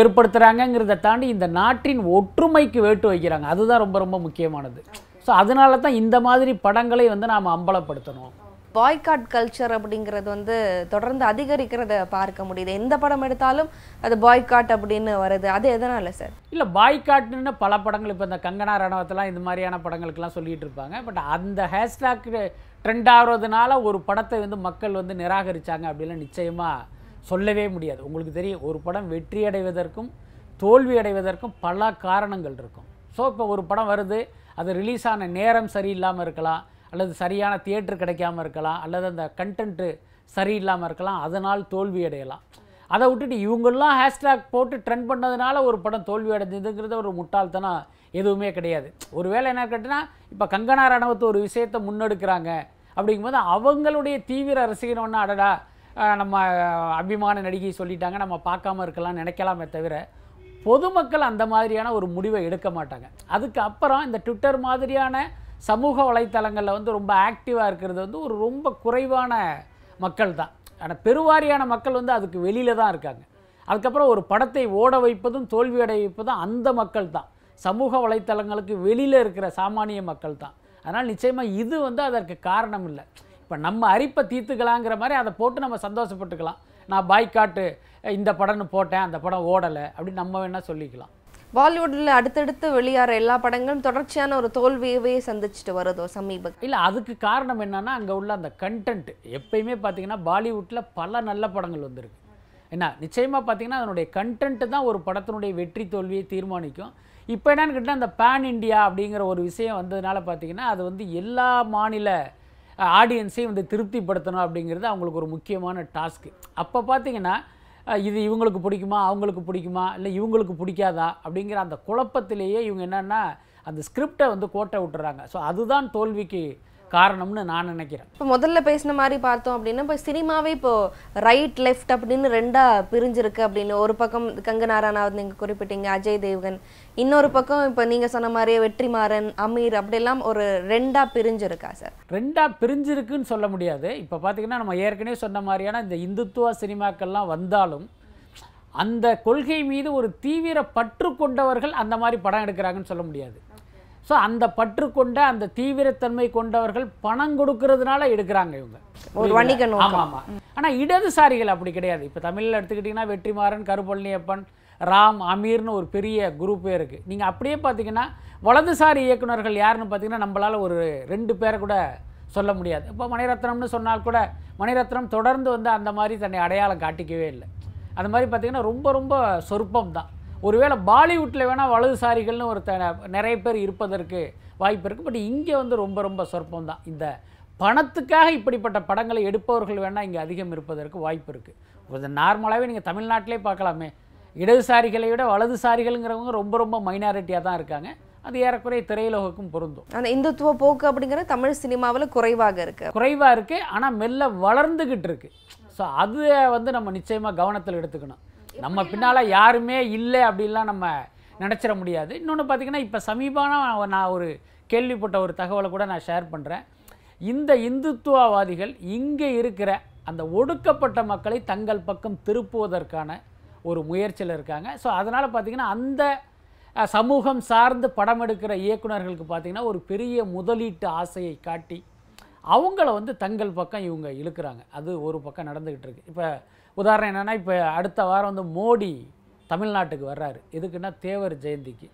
ஏற்படுத்துகிறாங்கங்கிறத தாண்டி இந்த நாட்டின் ஒற்றுமைக்கு வேட்டு வைக்கிறாங்க அதுதான் ரொம்ப ரொம்ப முக்கியமானது ஸோ அதனால தான் இந்த மாதிரி படங்களை வந்து நாம் அம்பலப்படுத்தணும் பாய்காட் கல்ச்சர் அப்படிங்கிறது வந்து தொடர்ந்து அதிகரிக்கிறத பார்க்க முடியுது எந்த படம் எடுத்தாலும் அது பாய்காட் அப்படின்னு வருது அது எதனால சார் இல்லை பாய்காட்னு பல படங்கள் இப்போ இந்த கங்கனா ரணவத்தெல்லாம் இந்த மாதிரியான படங்களுக்கெல்லாம் சொல்லிட்டு இருப்பாங்க பட் அந்த ஹேஷ்டாக் ட்ரெண்ட் ஆகிறதுனால ஒரு படத்தை வந்து மக்கள் வந்து நிராகரித்தாங்க அப்படின்னு நிச்சயமாக சொல்லவே முடியாது உங்களுக்கு தெரியும் ஒரு படம் வெற்றி அடைவதற்கும் தோல்வி அடைவதற்கும் பல காரணங்கள் இருக்கும் ஸோ இப்போ ஒரு படம் வருது அது ரிலீஸ் ஆன நேரம் சரியில்லாமல் இருக்கலாம் அல்லது சரியான தியேட்டர் கிடைக்காம இருக்கலாம் அல்லது அந்த கண்டென்ட்டு சரியில்லாமல் இருக்கலாம் அதனால் தோல்வி அடையலாம் அதை விட்டுட்டு இவங்கெல்லாம் ஹேஷ்டாக் போட்டு ட்ரெண்ட் பண்ணதுனால ஒரு படம் தோல்வி அடைஞ்சதுங்கிறது ஒரு முட்டாள்தனம் எதுவுமே கிடையாது ஒரு வேளை என்ன கேட்டுனா இப்போ கங்கனா ரணவத்து ஒரு விஷயத்தை முன்னெடுக்கிறாங்க அப்படிங்கும்போது அவங்களுடைய தீவிர ரசிகனோன்னா அடடா நம்ம அபிமான நடிகை சொல்லிட்டாங்க நம்ம பார்க்காம இருக்கலாம் நினைக்கலாமே தவிர பொதுமக்கள் அந்த மாதிரியான ஒரு முடிவை எடுக்க மாட்டாங்க அதுக்கு அப்புறம் இந்த ட்விட்டர் மாதிரியான சமூக வலைத்தளங்களில் வந்து ரொம்ப ஆக்டிவாக இருக்கிறது வந்து ஒரு ரொம்ப குறைவான மக்கள் தான் ஆனால் பெருவாரியான மக்கள் வந்து அதுக்கு வெளியில் தான் இருக்காங்க அதுக்கப்புறம் ஒரு படத்தை ஓட வைப்பதும் தோல்வியடைய வைப்பதும் அந்த மக்கள் தான் சமூக வலைத்தளங்களுக்கு வெளியில் இருக்கிற சாமானிய மக்கள் தான் அதனால் நிச்சயமாக இது வந்து அதற்கு காரணம் இல்லை இப்போ நம்ம அரிப்பை தீர்த்துக்கலாங்கிற மாதிரி அதை போட்டு நம்ம சந்தோஷப்பட்டுக்கலாம் நான் பாய்காட்டு இந்த படம்னு போட்டேன் அந்த படம் ஓடலை அப்படின்னு நம்ம வேணால் சொல்லிக்கலாம் பாலிவுட்டில் அடுத்தடுத்து வெளியாகிற எல்லா படங்களும் தொடர்ச்சியான ஒரு தோல்வியவே சந்திச்சுட்டு வருதோ சமீப இல்லை அதுக்கு காரணம் என்னன்னா அங்கே உள்ள அந்த கண்டென்ட் எப்பயுமே பார்த்தீங்கன்னா பாலிவுட்டில் பல நல்ல படங்கள் வந்திருக்கு என்ன நிச்சயமாக பார்த்தீங்கன்னா அதனுடைய கண்டென்ட் தான் ஒரு படத்தினுடைய வெற்றி தோல்வியை தீர்மானிக்கும் இப்போ என்னன்னு கேட்டால் அந்த பேன் இண்டியா அப்படிங்கிற ஒரு விஷயம் வந்ததுனால பார்த்தீங்கன்னா அது வந்து எல்லா மாநில ஆடியன்ஸையும் வந்து திருப்திப்படுத்தணும் அப்படிங்கிறது அவங்களுக்கு ஒரு முக்கியமான டாஸ்க்கு அப்போ பார்த்தீங்கன்னா இது இவங்களுக்கு பிடிக்குமா அவங்களுக்கு பிடிக்குமா இல்லை இவங்களுக்கு பிடிக்காதா அப்படிங்கிற அந்த குழப்பத்திலேயே இவங்க என்னென்னா அந்த ஸ்கிரிப்டை வந்து கோட்டை விட்டுறாங்க ஸோ அதுதான் தோல்விக்கு காரணம்னு நான் நினைக்கிறேன் இப்போ முதல்ல பேசின மாதிரி பார்த்தோம் அப்படின்னா இப்போ சினிமாவே இப்போ ரைட் லெஃப்ட் அப்படின்னு ரெண்டாக பிரிஞ்சிருக்கு அப்படின்னு ஒரு பக்கம் கங்கனா ரானாவது நீங்கள் குறிப்பிட்டீங்க அஜய் தேவ்கன் இன்னொரு பக்கம் இப்போ நீங்கள் சொன்ன மாதிரி வெற்றிமாறன் அமீர் அப்படிலாம் ஒரு ரெண்டாக பிரிஞ்சிருக்கா சார் ரெண்டாக பிரிஞ்சிருக்குன்னு சொல்ல முடியாது இப்போ பார்த்தீங்கன்னா நம்ம ஏற்கனவே சொன்ன மாதிரியான இந்த இந்துத்துவ சினிமாக்கள்லாம் வந்தாலும் அந்த கொள்கை மீது ஒரு தீவிர பற்று கொண்டவர்கள் அந்த மாதிரி படம் எடுக்கிறாங்கன்னு சொல்ல முடியாது ஸோ அந்த பற்று கொண்ட அந்த தீவிரத்தன்மை கொண்டவர்கள் பணம் கொடுக்கறதுனால எடுக்கிறாங்க இவங்க ஒரு வணிக ஆமாம் ஆமாம் ஆனால் இடதுசாரிகள் அப்படி கிடையாது இப்போ தமிழில் எடுத்துக்கிட்டிங்கன்னா வெற்றிமாறன் கருப்பழனியப்பன் ராம் அமீர்னு ஒரு பெரிய குரூப்பே இருக்குது நீங்கள் அப்படியே பார்த்தீங்கன்னா வலதுசாரி இயக்குநர்கள் யாருன்னு பார்த்தீங்கன்னா நம்மளால் ஒரு ரெண்டு பேரை கூட சொல்ல முடியாது இப்போ மணிரத்னம்னு சொன்னால் கூட மணிரத்னம் தொடர்ந்து வந்து அந்த மாதிரி தன்னை அடையாளம் காட்டிக்கவே இல்லை அந்த மாதிரி பார்த்திங்கன்னா ரொம்ப ரொம்ப சொற்பம் தான் ஒருவேளை பாலிவுட்டில் வேணால் வலதுசாரிகள்னு ஒரு நிறைய பேர் இருப்பதற்கு வாய்ப்பு இருக்குது பட் இங்கே வந்து ரொம்ப ரொம்ப சொற்பம் இந்த பணத்துக்காக இப்படிப்பட்ட படங்களை எடுப்பவர்கள் வேணால் இங்கே அதிகம் இருப்பதற்கு வாய்ப்பு இருக்குது கொஞ்சம் நார்மலாகவே நீங்கள் தமிழ்நாட்டிலே பார்க்கலாமே இடதுசாரிகளை விட வலதுசாரிகள்ங்கிறவங்க ரொம்ப ரொம்ப மைனாரிட்டியாக தான் இருக்காங்க அது ஏறக்குறைய திரையுலகுக்கும் பொருந்தும் அந்த இந்துத்துவ போக்கு அப்படிங்கிற தமிழ் சினிமாவில் குறைவாக இருக்குது குறைவாக இருக்குது ஆனால் மெல்ல வளர்ந்துக்கிட்டு இருக்குது ஸோ அதை வந்து நம்ம நிச்சயமாக கவனத்தில் எடுத்துக்கணும் நம்ம பின்னால் யாருமே இல்லை அப்படின்லாம் நம்ம நினச்சிட முடியாது இன்னொன்று பார்த்திங்கன்னா இப்போ சமீபமாக நான் ஒரு கேள்விப்பட்ட ஒரு தகவலை கூட நான் ஷேர் பண்ணுறேன் இந்த இந்துத்துவவாதிகள் இங்கே இருக்கிற அந்த ஒடுக்கப்பட்ட மக்களை தங்கள் பக்கம் திருப்புவதற்கான ஒரு முயற்சியில் இருக்காங்க ஸோ அதனால் பார்த்திங்கன்னா அந்த சமூகம் சார்ந்து படம் எடுக்கிற இயக்குநர்களுக்கு பார்த்திங்கன்னா ஒரு பெரிய முதலீட்டு ஆசையை காட்டி அவங்கள வந்து தங்கள் பக்கம் இவங்க இழுக்கிறாங்க அது ஒரு பக்கம் நடந்துக்கிட்டு இருக்கு இப்போ உதாரணம் என்னென்னா இப்போ அடுத்த வாரம் வந்து மோடி தமிழ்நாட்டுக்கு வர்றாரு எதுக்குன்னா தேவர் ஜெயந்திக்கு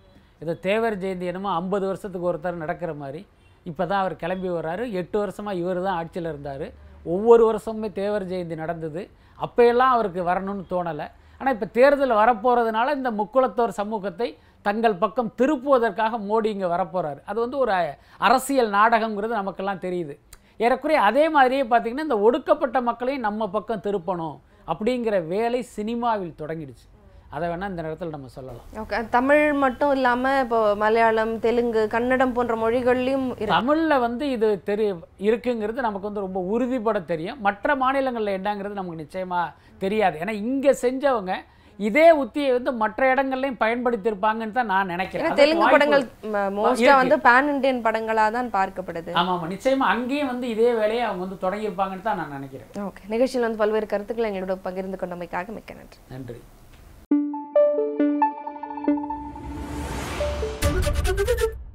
இது தேவர் ஜெயந்தி என்னமோ ஐம்பது வருஷத்துக்கு ஒருத்தர் நடக்கிற மாதிரி இப்போ தான் அவர் கிளம்பி வர்றாரு எட்டு வருஷமாக இவர் தான் ஆட்சியில் இருந்தார் ஒவ்வொரு வருஷமுமே தேவர் ஜெயந்தி நடந்தது அப்போயெல்லாம் அவருக்கு வரணும்னு தோணலை ஆனால் இப்போ தேர்தல் வரப்போகிறதுனால இந்த முக்குளத்தோர் சமூகத்தை தங்கள் பக்கம் திருப்புவதற்காக மோடி இங்கே வரப்போகிறாரு அது வந்து ஒரு அரசியல் நாடகங்கிறது நமக்கெல்லாம் தெரியுது ஏறக்குறைய அதே மாதிரியே பார்த்திங்கன்னா இந்த ஒடுக்கப்பட்ட மக்களையும் நம்ம பக்கம் திருப்பணும் அப்படிங்கிற வேலை சினிமாவில் தொடங்கிடுச்சு அதை வேணால் இந்த நேரத்தில் நம்ம சொல்லலாம் ஓகே தமிழ் மட்டும் இல்லாமல் இப்போ மலையாளம் தெலுங்கு கன்னடம் போன்ற மொழிகள்லையும் தமிழில் வந்து இது தெரி இருக்குங்கிறது நமக்கு வந்து ரொம்ப உறுதிப்பட தெரியும் மற்ற மாநிலங்களில் என்னங்கிறது நமக்கு நிச்சயமாக தெரியாது ஏன்னா இங்கே செஞ்சவங்க இதே உத்தியை வந்து மற்ற இடங்கள்லையும் பயன்படுத்தியிருப்பாங்கன்னு தான் நான் நினைக்கிறேன் தெலுங்கு படங்கள் மோஸ்டா வந்து பேன் இண்டியன் படங்களாக தான் பார்க்கப்படுது ஆமா ஆமா நிச்சயமா அங்கேயும் வந்து இதே வேலையை அவங்க வந்து தொடங்கியிருப்பாங்கன்னு தான் நான் நினைக்கிறேன் ஓகே நிகழ்ச்சியில் வந்து பல்வேறு கருத்துக்களை எங்களோட பகிர்ந்து கொண்டமைக்காக மிக்க நன்றி நன்றி Thank you.